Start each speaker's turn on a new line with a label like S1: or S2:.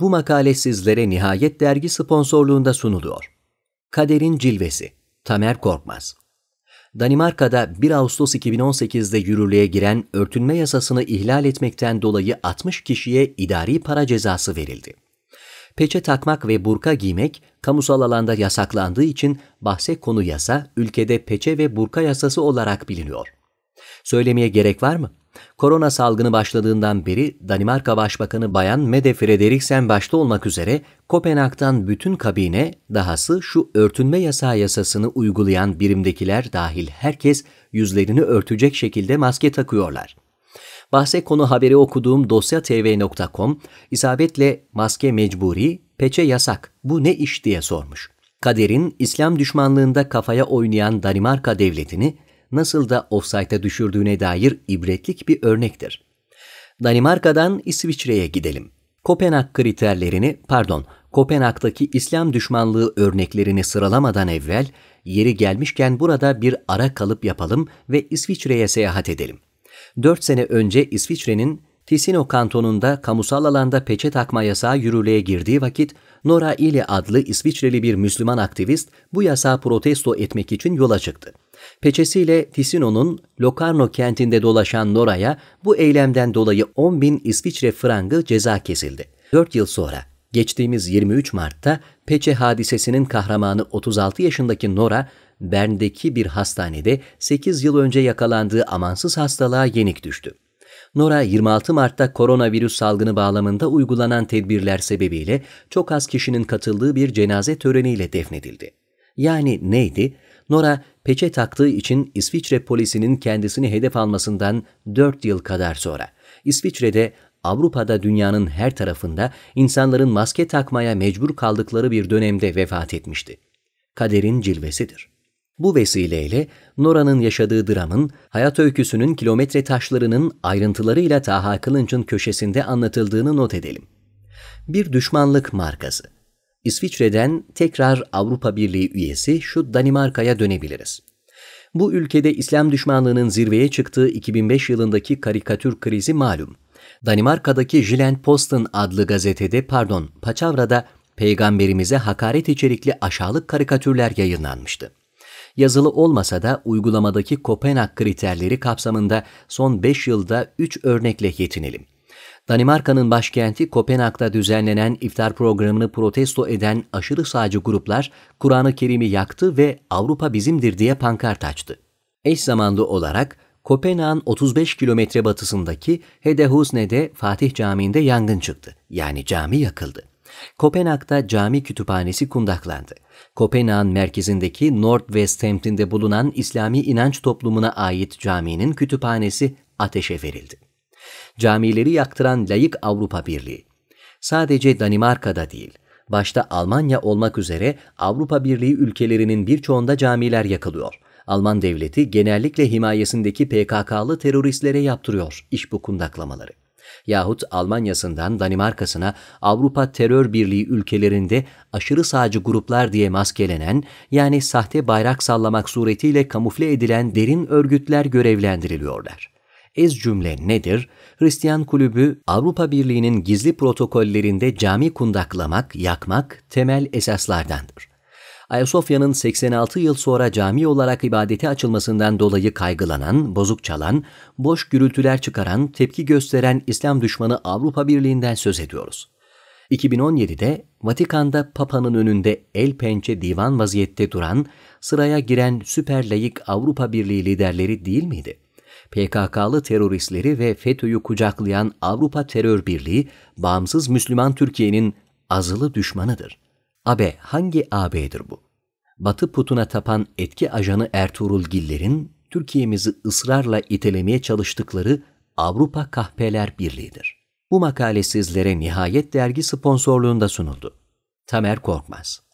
S1: Bu makale sizlere Nihayet Dergi sponsorluğunda sunuluyor. Kaderin Cilvesi Tamer Korkmaz Danimarka'da 1 Ağustos 2018'de yürürlüğe giren örtünme yasasını ihlal etmekten dolayı 60 kişiye idari para cezası verildi. Peçe takmak ve burka giymek kamusal alanda yasaklandığı için bahse konu yasa ülkede peçe ve burka yasası olarak biliniyor. Söylemeye gerek var mı? Korona salgını başladığından beri Danimarka Başbakanı Bayan Mette Frederiksen başta olmak üzere Kopenhag'dan bütün kabine, dahası şu örtünme yasağı yasasını uygulayan birimdekiler dahil herkes yüzlerini örtecek şekilde maske takıyorlar. Bahse konu haberi okuduğum dosya tv.com isabetle maske mecburi, peçe yasak, bu ne iş diye sormuş. Kader'in İslam düşmanlığında kafaya oynayan Danimarka devletini nasıl da offside'a düşürdüğüne dair ibretlik bir örnektir. Danimarka'dan İsviçre'ye gidelim. Kopenhag kriterlerini, pardon, Kopenhag'daki İslam düşmanlığı örneklerini sıralamadan evvel yeri gelmişken burada bir ara kalıp yapalım ve İsviçre'ye seyahat edelim. 4 sene önce İsviçre'nin Tisino kantonunda kamusal alanda peçe takma yasağı yürürlüğe girdiği vakit Nora ili adlı İsviçreli bir Müslüman aktivist bu yasağı protesto etmek için yola çıktı. Peçesiyle Tisino'nun Locarno kentinde dolaşan Nora'ya bu eylemden dolayı 10 bin İsviçre frangı ceza kesildi. 4 yıl sonra geçtiğimiz 23 Mart'ta Peçe hadisesinin kahramanı 36 yaşındaki Nora Bern'deki bir hastanede 8 yıl önce yakalandığı amansız hastalığa yenik düştü. Nora 26 Mart'ta koronavirüs salgını bağlamında uygulanan tedbirler sebebiyle çok az kişinin katıldığı bir cenaze töreniyle defnedildi. Yani neydi? Nora peçe taktığı için İsviçre polisinin kendisini hedef almasından 4 yıl kadar sonra İsviçre'de Avrupa'da dünyanın her tarafında insanların maske takmaya mecbur kaldıkları bir dönemde vefat etmişti. Kaderin cilvesidir. Bu vesileyle Nora'nın yaşadığı dramın, hayat öyküsünün kilometre taşlarının ayrıntılarıyla Taha Kılınç'ın köşesinde anlatıldığını not edelim. Bir düşmanlık markası. İsviçre'den tekrar Avrupa Birliği üyesi şu Danimarka'ya dönebiliriz. Bu ülkede İslam düşmanlığının zirveye çıktığı 2005 yılındaki karikatür krizi malum. Danimarka'daki Jilen Posten adlı gazetede pardon Paçavra'da peygamberimize hakaret içerikli aşağılık karikatürler yayınlanmıştı yazılı olmasa da uygulamadaki Kopenhag kriterleri kapsamında son 5 yılda 3 örnekle yetinelim. Danimarka'nın başkenti Kopenhag'da düzenlenen iftar programını protesto eden aşırı sağcı gruplar Kur'an-ı Kerim'i yaktı ve Avrupa bizimdir diye pankart açtı. Eş zamanlı olarak Kopenhag'ın 35 kilometre batısındaki Hedehusne'de Fatih Camii'nde yangın çıktı. Yani cami yakıldı. Kopenhag'da cami kütüphanesi kundaklandı. Kopenhag'ın merkezindeki Northwest semtinde bulunan İslami inanç toplumuna ait caminin kütüphanesi ateşe verildi. Camileri yaktıran layık Avrupa Birliği, sadece Danimarka'da değil, başta Almanya olmak üzere Avrupa Birliği ülkelerinin birçoğunda camiler yakılıyor. Alman devleti genellikle himayesindeki PKK'lı teröristlere yaptırıyor iş bu kundaklamaları yahut Almanya'sından Danimarka'sına Avrupa Terör Birliği ülkelerinde aşırı sağcı gruplar diye maskelenen yani sahte bayrak sallamak suretiyle kamufle edilen derin örgütler görevlendiriliyorlar. Ez cümle nedir? Hristiyan kulübü Avrupa Birliği'nin gizli protokollerinde cami kundaklamak, yakmak temel esaslardandır. Ayasofya'nın 86 yıl sonra cami olarak ibadete açılmasından dolayı kaygılanan, bozuk çalan, boş gürültüler çıkaran, tepki gösteren İslam düşmanı Avrupa Birliği'nden söz ediyoruz. 2017'de Vatikan'da Papa'nın önünde el pençe divan vaziyette duran, sıraya giren süper layık Avrupa Birliği liderleri değil miydi? PKK'lı teröristleri ve FETÖ'yü kucaklayan Avrupa Terör Birliği, bağımsız Müslüman Türkiye'nin azılı düşmanıdır.'' Abe hangi AB'dir bu? Batı putuna tapan etki ajanı Ertuğrul Giller'in Türkiye'mizi ısrarla itelemeye çalıştıkları Avrupa Kahpeler Birliği'dir. Bu makale sizlere Nihayet Dergi sponsorluğunda sunuldu. Tamer Korkmaz